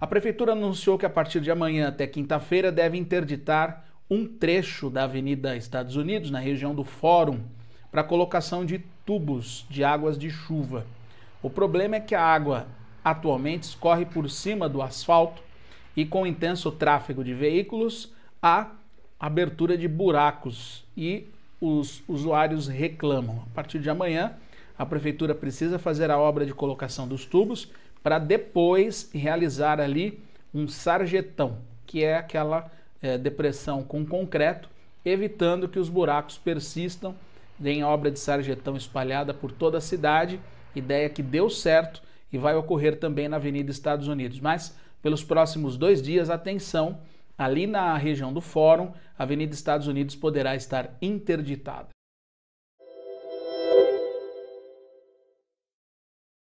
A prefeitura anunciou que a partir de amanhã até quinta-feira deve interditar um trecho da Avenida Estados Unidos, na região do Fórum, para colocação de tubos de águas de chuva. O problema é que a água atualmente escorre por cima do asfalto e com intenso tráfego de veículos há abertura de buracos e os usuários reclamam. A partir de amanhã, a prefeitura precisa fazer a obra de colocação dos tubos para depois realizar ali um sarjetão, que é aquela é, depressão com concreto, evitando que os buracos persistam. Tem obra de sarjetão espalhada por toda a cidade, ideia que deu certo e vai ocorrer também na Avenida Estados Unidos. Mas pelos próximos dois dias, atenção, ali na região do Fórum, a Avenida Estados Unidos poderá estar interditada.